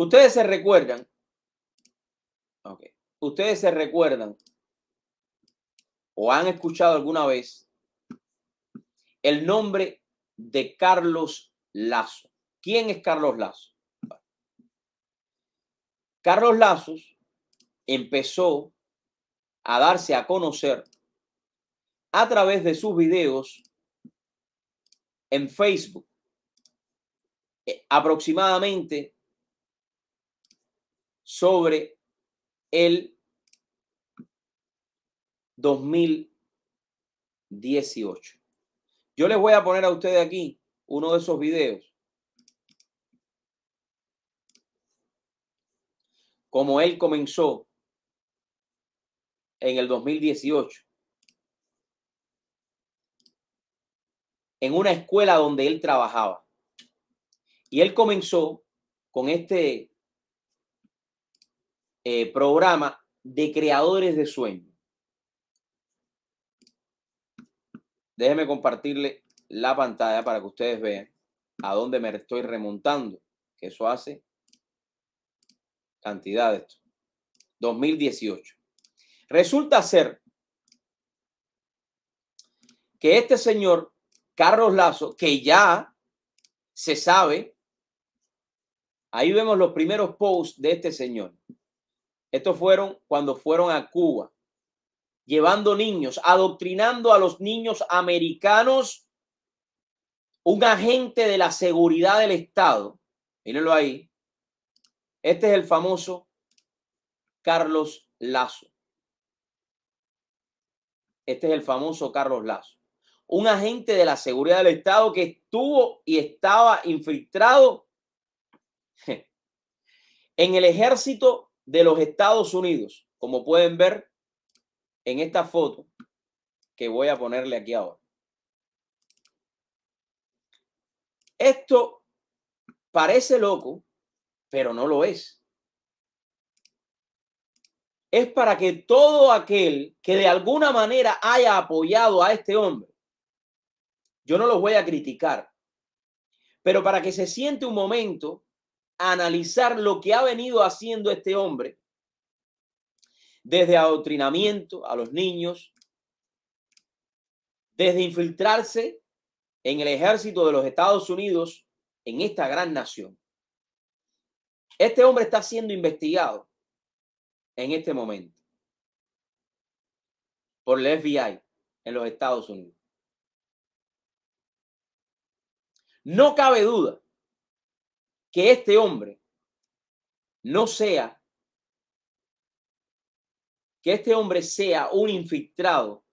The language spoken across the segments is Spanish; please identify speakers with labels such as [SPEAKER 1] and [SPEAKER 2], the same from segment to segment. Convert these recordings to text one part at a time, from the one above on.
[SPEAKER 1] Ustedes se recuerdan. Ustedes se recuerdan o han escuchado alguna vez el nombre de Carlos Lazo. ¿Quién es Carlos Lazo? Carlos Lazo empezó a darse a conocer a través de sus videos en Facebook eh, aproximadamente sobre el 2018. Yo les voy a poner a ustedes aquí uno de esos videos. Como él comenzó en el 2018. en una escuela donde él trabajaba. Y él comenzó con este eh, programa de creadores de sueños. Déjenme compartirle la pantalla para que ustedes vean a dónde me estoy remontando, que eso hace cantidad de esto. 2018. Resulta ser que este señor, Carlos Lazo, que ya se sabe, ahí vemos los primeros posts de este señor. Estos fueron cuando fueron a Cuba, llevando niños, adoctrinando a los niños americanos, un agente de la seguridad del Estado. Mírenlo ahí. Este es el famoso Carlos Lazo. Este es el famoso Carlos Lazo un agente de la seguridad del Estado que estuvo y estaba infiltrado en el ejército de los Estados Unidos, como pueden ver en esta foto que voy a ponerle aquí ahora. Esto parece loco, pero no lo es. Es para que todo aquel que de alguna manera haya apoyado a este hombre, yo no los voy a criticar, pero para que se siente un momento analizar lo que ha venido haciendo este hombre, desde adoctrinamiento a los niños, desde infiltrarse en el ejército de los Estados Unidos, en esta gran nación. Este hombre está siendo investigado en este momento por el FBI en los Estados Unidos. No cabe duda que este hombre no sea, que este hombre sea un infiltrado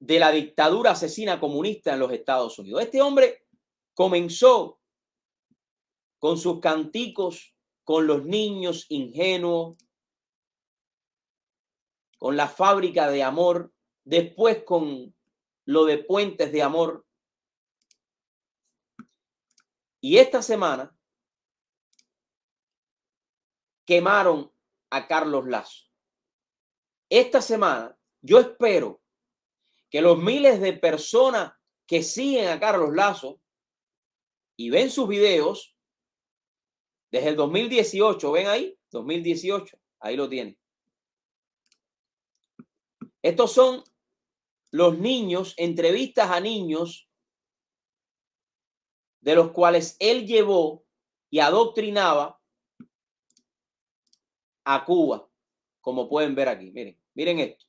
[SPEAKER 1] de la dictadura asesina comunista en los Estados Unidos. Este hombre comenzó con sus canticos, con los niños ingenuos, con la fábrica de amor, después con lo de puentes de amor, y esta semana quemaron a Carlos Lazo. Esta semana yo espero que los miles de personas que siguen a Carlos Lazo y ven sus videos desde el 2018, ven ahí, 2018, ahí lo tienen. Estos son los niños, entrevistas a niños de los cuales él llevó y adoctrinaba a Cuba, como pueden ver aquí. Miren, miren esto.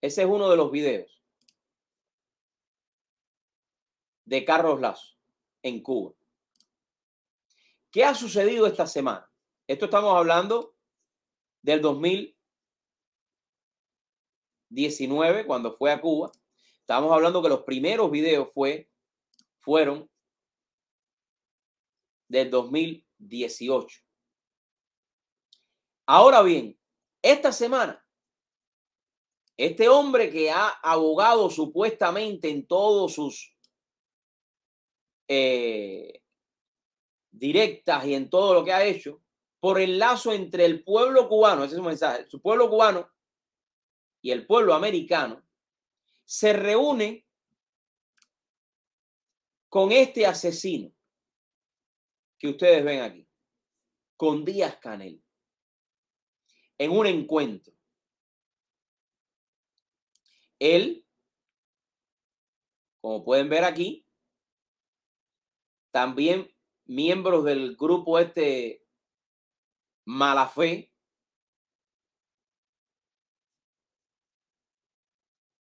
[SPEAKER 1] Ese es uno de los videos de Carlos Lazo en Cuba. ¿Qué ha sucedido esta semana? Esto estamos hablando del 2019, cuando fue a Cuba. Estábamos hablando que los primeros videos fue, fueron del 2018. Ahora bien, esta semana, este hombre que ha abogado supuestamente en todos sus eh, directas y en todo lo que ha hecho, por el lazo entre el pueblo cubano, ese es su mensaje, su pueblo cubano y el pueblo americano, se reúne con este asesino que ustedes ven aquí, con Díaz Canel, en un encuentro. Él, como pueden ver aquí, también miembros del grupo este Mala Fe,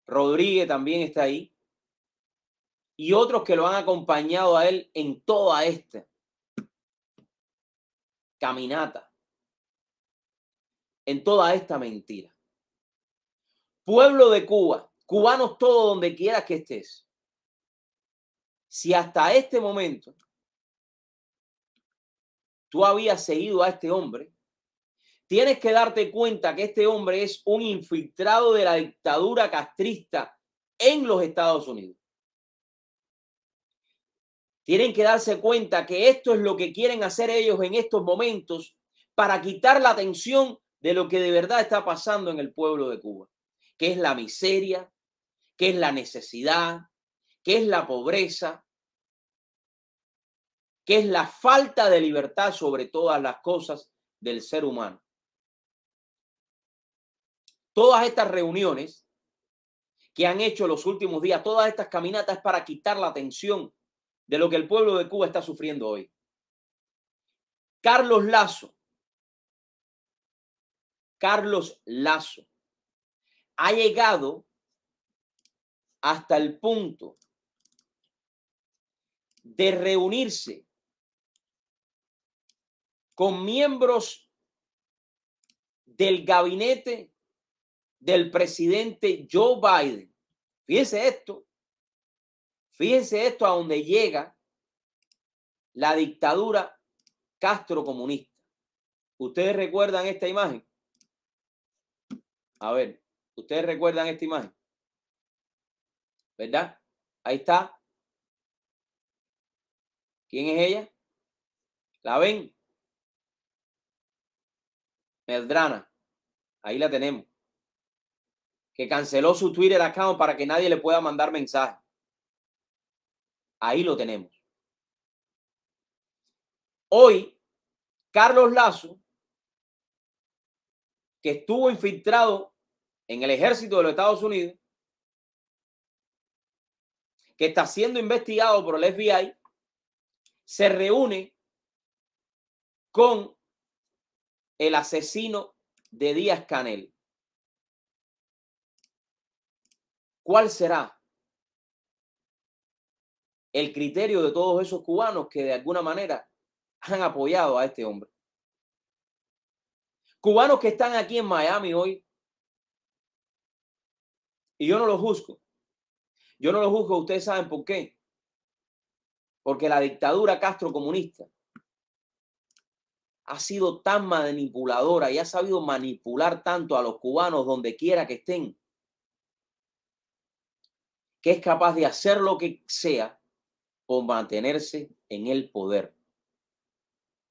[SPEAKER 1] Rodríguez también está ahí. Y otros que lo han acompañado a él en toda esta caminata, en toda esta mentira. Pueblo de Cuba, cubanos todo donde quieras que estés. Si hasta este momento tú habías seguido a este hombre, Tienes que darte cuenta que este hombre es un infiltrado de la dictadura castrista en los Estados Unidos. Tienen que darse cuenta que esto es lo que quieren hacer ellos en estos momentos para quitar la atención de lo que de verdad está pasando en el pueblo de Cuba, que es la miseria, que es la necesidad, que es la pobreza, que es la falta de libertad sobre todas las cosas del ser humano. Todas estas reuniones que han hecho los últimos días, todas estas caminatas para quitar la atención de lo que el pueblo de Cuba está sufriendo hoy. Carlos Lazo, Carlos Lazo, ha llegado hasta el punto de reunirse con miembros del gabinete del presidente Joe Biden. Fíjense esto. Fíjense esto a donde llega la dictadura Castro comunista. ¿Ustedes recuerdan esta imagen? A ver, ¿ustedes recuerdan esta imagen? ¿Verdad? Ahí está. ¿Quién es ella? ¿La ven? Meldrana. Ahí la tenemos que canceló su Twitter account para que nadie le pueda mandar mensaje. Ahí lo tenemos. Hoy, Carlos Lazo, que estuvo infiltrado en el ejército de los Estados Unidos, que está siendo investigado por el FBI, se reúne con el asesino de Díaz Canel. ¿Cuál será el criterio de todos esos cubanos que de alguna manera han apoyado a este hombre? Cubanos que están aquí en Miami hoy. Y yo no los juzgo. Yo no los juzgo, ustedes saben por qué. Porque la dictadura Castro comunista ha sido tan manipuladora y ha sabido manipular tanto a los cubanos donde quiera que estén, es capaz de hacer lo que sea o mantenerse en el poder.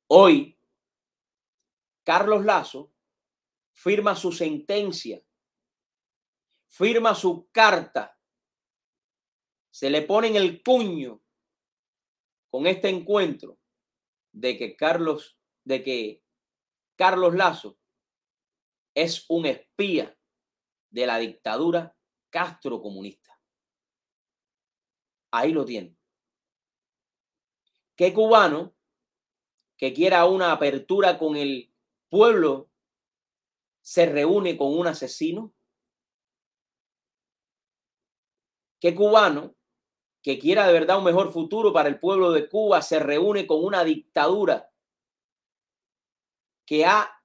[SPEAKER 1] Hoy, Carlos Lazo firma su sentencia, firma su carta, se le pone en el cuño con este encuentro de que Carlos, de que Carlos Lazo es un espía de la dictadura Castro comunista. Ahí lo tiene. ¿Qué cubano que quiera una apertura con el pueblo se reúne con un asesino? ¿Qué cubano que quiera de verdad un mejor futuro para el pueblo de Cuba se reúne con una dictadura que ha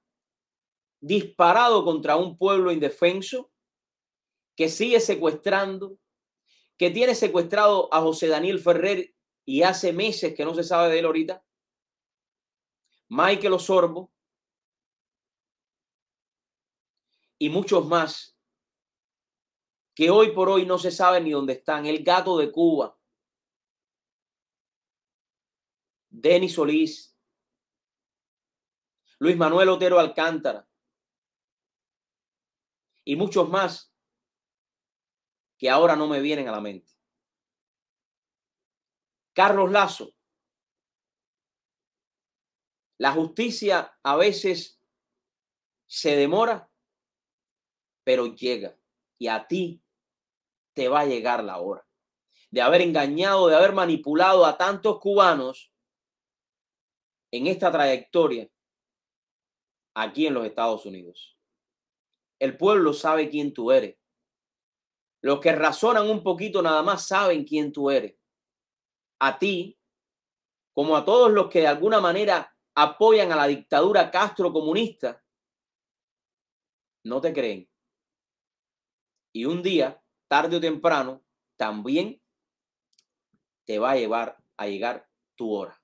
[SPEAKER 1] disparado contra un pueblo indefenso, que sigue secuestrando, que tiene secuestrado a José Daniel Ferrer y hace meses que no se sabe de él ahorita. Michael Osorbo y muchos más que hoy por hoy no se sabe ni dónde están. El gato de Cuba, Denis Solís, Luis Manuel Otero Alcántara y muchos más que ahora no me vienen a la mente. Carlos Lazo, la justicia a veces se demora, pero llega y a ti te va a llegar la hora de haber engañado, de haber manipulado a tantos cubanos en esta trayectoria aquí en los Estados Unidos. El pueblo sabe quién tú eres. Los que razonan un poquito nada más saben quién tú eres. A ti, como a todos los que de alguna manera apoyan a la dictadura Castro comunista, no te creen. Y un día, tarde o temprano, también te va a llevar a llegar tu hora.